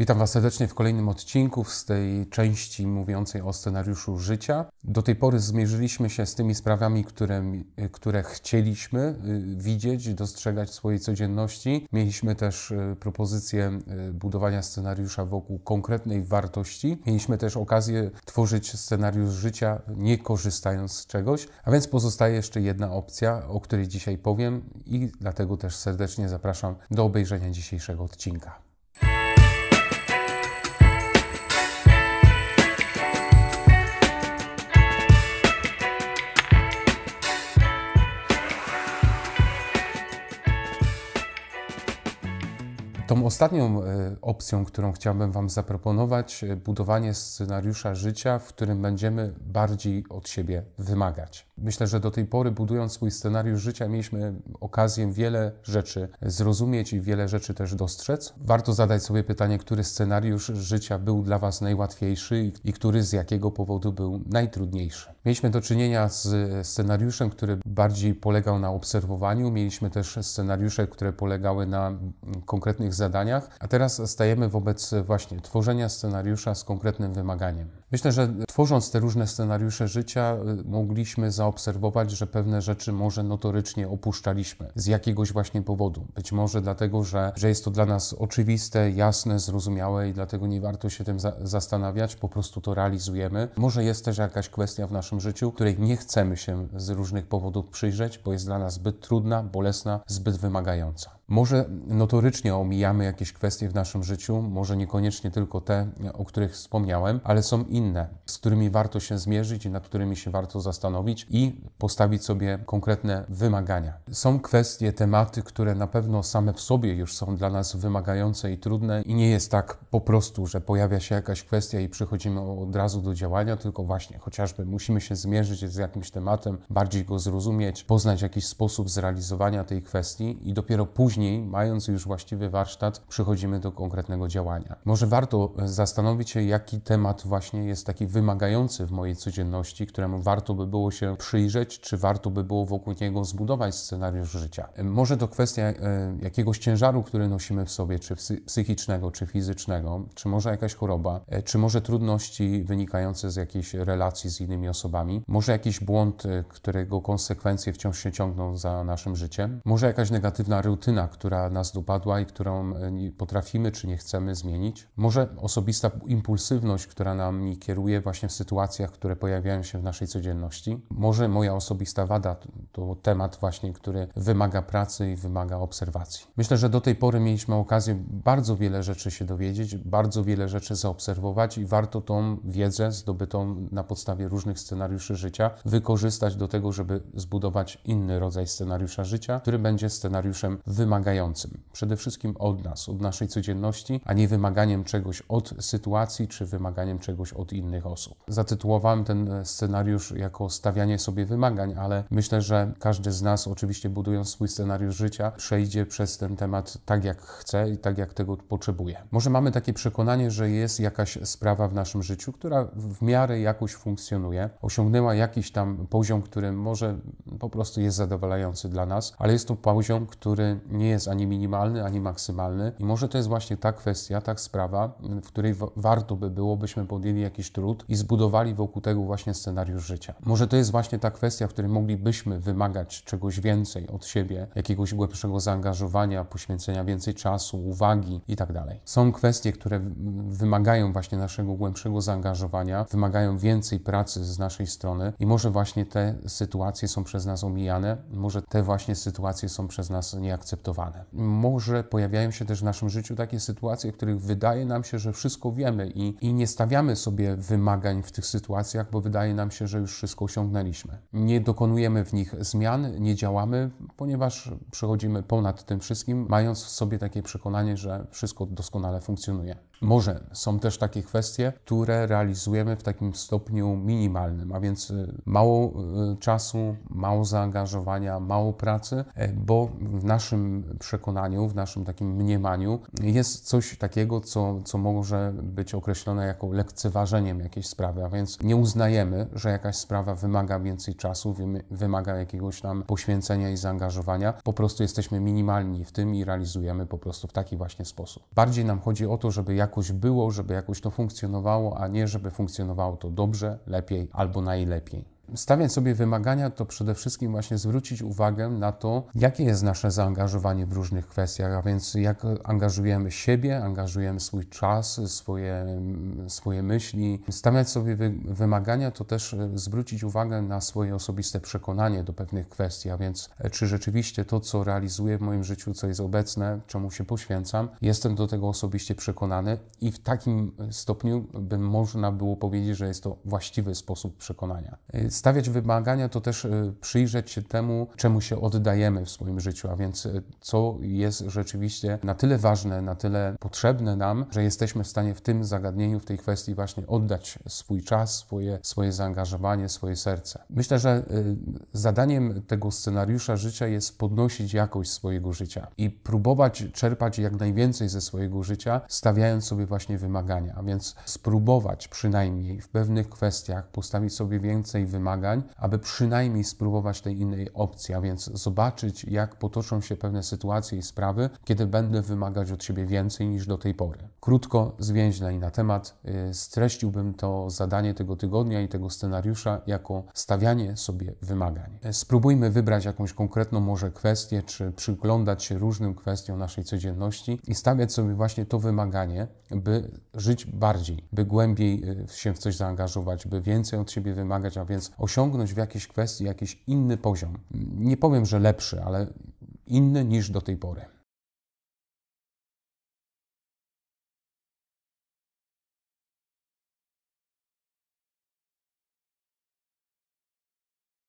Witam Was serdecznie w kolejnym odcinku z tej części mówiącej o scenariuszu życia. Do tej pory zmierzyliśmy się z tymi sprawami, które, które chcieliśmy y, widzieć, dostrzegać w swojej codzienności. Mieliśmy też y, propozycję y, budowania scenariusza wokół konkretnej wartości. Mieliśmy też okazję tworzyć scenariusz życia nie korzystając z czegoś, a więc pozostaje jeszcze jedna opcja, o której dzisiaj powiem i dlatego też serdecznie zapraszam do obejrzenia dzisiejszego odcinka. Tą ostatnią e, opcją, którą chciałbym Wam zaproponować, e, budowanie scenariusza życia, w którym będziemy bardziej od siebie wymagać. Myślę, że do tej pory, budując swój scenariusz życia, mieliśmy okazję wiele rzeczy zrozumieć i wiele rzeczy też dostrzec. Warto zadać sobie pytanie, który scenariusz życia był dla Was najłatwiejszy i który z jakiego powodu był najtrudniejszy. Mieliśmy do czynienia z scenariuszem, który bardziej polegał na obserwowaniu, mieliśmy też scenariusze, które polegały na mm, konkretnych zadaniach, a teraz stajemy wobec właśnie tworzenia scenariusza z konkretnym wymaganiem. Myślę, że tworząc te różne scenariusze życia, y, mogliśmy zaobserwować, że pewne rzeczy może notorycznie opuszczaliśmy z jakiegoś właśnie powodu. Być może dlatego, że, że jest to dla nas oczywiste, jasne, zrozumiałe i dlatego nie warto się tym za zastanawiać, po prostu to realizujemy. Może jest też jakaś kwestia w naszym życiu, której nie chcemy się z różnych powodów przyjrzeć, bo jest dla nas zbyt trudna, bolesna, zbyt wymagająca. Może notorycznie omijamy jakieś kwestie w naszym życiu, może niekoniecznie tylko te, o których wspomniałem, ale są inne, z którymi warto się zmierzyć i nad którymi się warto zastanowić i postawić sobie konkretne wymagania. Są kwestie, tematy, które na pewno same w sobie już są dla nas wymagające i trudne, i nie jest tak po prostu, że pojawia się jakaś kwestia i przychodzimy od razu do działania, tylko właśnie chociażby musimy się zmierzyć z jakimś tematem, bardziej go zrozumieć, poznać jakiś sposób zrealizowania tej kwestii i dopiero później później, mając już właściwy warsztat, przychodzimy do konkretnego działania. Może warto e, zastanowić się, jaki temat właśnie jest taki wymagający w mojej codzienności, któremu warto by było się przyjrzeć, czy warto by było wokół niego zbudować scenariusz życia. E, może to kwestia e, jakiegoś ciężaru, który nosimy w sobie, czy psychicznego, czy fizycznego, czy może jakaś choroba, czy może trudności wynikające z jakiejś relacji z innymi osobami, może jakiś błąd, którego konsekwencje wciąż się ciągną za naszym życiem, może jakaś negatywna rutyna, która nas dopadła i którą e, potrafimy czy nie chcemy zmienić. Może osobista impulsywność, która nami kieruje właśnie w sytuacjach, które pojawiają się w naszej codzienności. Może moja osobista wada to temat właśnie, który wymaga pracy i wymaga obserwacji. Myślę, że do tej pory mieliśmy okazję bardzo wiele rzeczy się dowiedzieć, bardzo wiele rzeczy zaobserwować i warto tą wiedzę zdobytą na podstawie różnych scenariuszy życia wykorzystać do tego, żeby zbudować inny rodzaj scenariusza życia, który będzie scenariuszem wymagającym wymagającym. Przede wszystkim od nas, od naszej codzienności, a nie wymaganiem czegoś od sytuacji czy wymaganiem czegoś od innych osób. Zatytułowałem ten e, scenariusz jako stawianie sobie wymagań, ale myślę, że każdy z nas, oczywiście budując swój scenariusz życia, przejdzie przez ten temat tak, jak chce i tak, jak tego potrzebuje. Może mamy takie przekonanie, że jest jakaś sprawa w naszym życiu, która w miarę jakoś funkcjonuje, osiągnęła jakiś tam poziom, który może po prostu jest zadowalający dla nas, ale jest to poziom, który nie nie jest ani minimalny, ani maksymalny. I może to jest właśnie ta kwestia, ta sprawa, w której warto by było, byśmy podjęli jakiś trud i zbudowali wokół tego właśnie scenariusz życia. Może to jest właśnie ta kwestia, w której moglibyśmy wymagać czegoś więcej od siebie, jakiegoś głębszego zaangażowania, poświęcenia więcej czasu, uwagi itd. Tak są kwestie, które wymagają właśnie naszego głębszego zaangażowania, wymagają więcej pracy z naszej strony i może właśnie te sytuacje są przez nas omijane, może te właśnie sytuacje są przez nas nieakceptowane. Może pojawiają się też w naszym życiu takie sytuacje, w których wydaje nam się, że wszystko wiemy i, i nie stawiamy sobie wymagań w tych sytuacjach, bo wydaje nam się, że już wszystko osiągnęliśmy. Nie dokonujemy w nich zmian, nie działamy, ponieważ przechodzimy ponad tym wszystkim, mając w sobie takie przekonanie, że wszystko doskonale funkcjonuje. Może są też takie kwestie, które realizujemy w takim stopniu minimalnym, a więc e, mało e, czasu, mało zaangażowania, mało pracy, e, bo w naszym przekonaniu, w naszym takim mniemaniu jest coś takiego, co, co może być określone jako lekceważeniem jakiejś sprawy, a więc nie uznajemy, że jakaś sprawa wymaga więcej czasu, wymaga jakiegoś tam poświęcenia i zaangażowania. Po prostu jesteśmy minimalni w tym i realizujemy po prostu w taki właśnie sposób. Bardziej nam chodzi o to, żeby jakoś było, żeby jakoś to funkcjonowało, a nie żeby funkcjonowało to dobrze, lepiej albo najlepiej stawiać sobie wymagania, to przede wszystkim właśnie zwrócić uwagę na to, jakie jest nasze zaangażowanie w różnych kwestiach, a więc jak angażujemy siebie, angażujemy swój czas, swoje, swoje myśli. Stawiać sobie wy wymagania, to też e, zwrócić uwagę na swoje osobiste przekonanie do pewnych kwestii, a więc e, czy rzeczywiście to, co realizuję w moim życiu, co jest obecne, czemu się poświęcam, jestem do tego osobiście przekonany i w takim e, stopniu by można było powiedzieć, że jest to właściwy sposób przekonania Stawiać wymagania to też y, przyjrzeć się temu, czemu się oddajemy w swoim życiu, a więc y, co jest rzeczywiście na tyle ważne, na tyle potrzebne nam, że jesteśmy w stanie w tym zagadnieniu, w tej kwestii właśnie oddać swój czas, swoje, swoje zaangażowanie, swoje serce. Myślę, że y, zadaniem tego scenariusza życia jest podnosić jakość swojego życia i próbować czerpać jak najwięcej ze swojego życia, stawiając sobie właśnie wymagania, a więc spróbować przynajmniej w pewnych kwestiach postawić sobie więcej wymagań, wymagań, aby przynajmniej spróbować tej innej opcji, a więc zobaczyć, jak potoczą się pewne sytuacje i sprawy, kiedy będę wymagać od siebie więcej niż do tej pory. Krótko, zwięźle na temat y, streściłbym to zadanie tego tygodnia i tego scenariusza jako stawianie sobie wymagań. E, spróbujmy wybrać jakąś konkretną może kwestię, czy przyglądać się różnym kwestiom naszej codzienności i stawiać sobie właśnie to wymaganie, by żyć bardziej, by głębiej y, się w coś zaangażować, by więcej od siebie wymagać, a więc osiągnąć w jakiejś kwestii jakiś inny poziom. Nie powiem, że lepszy, ale inny niż do tej pory.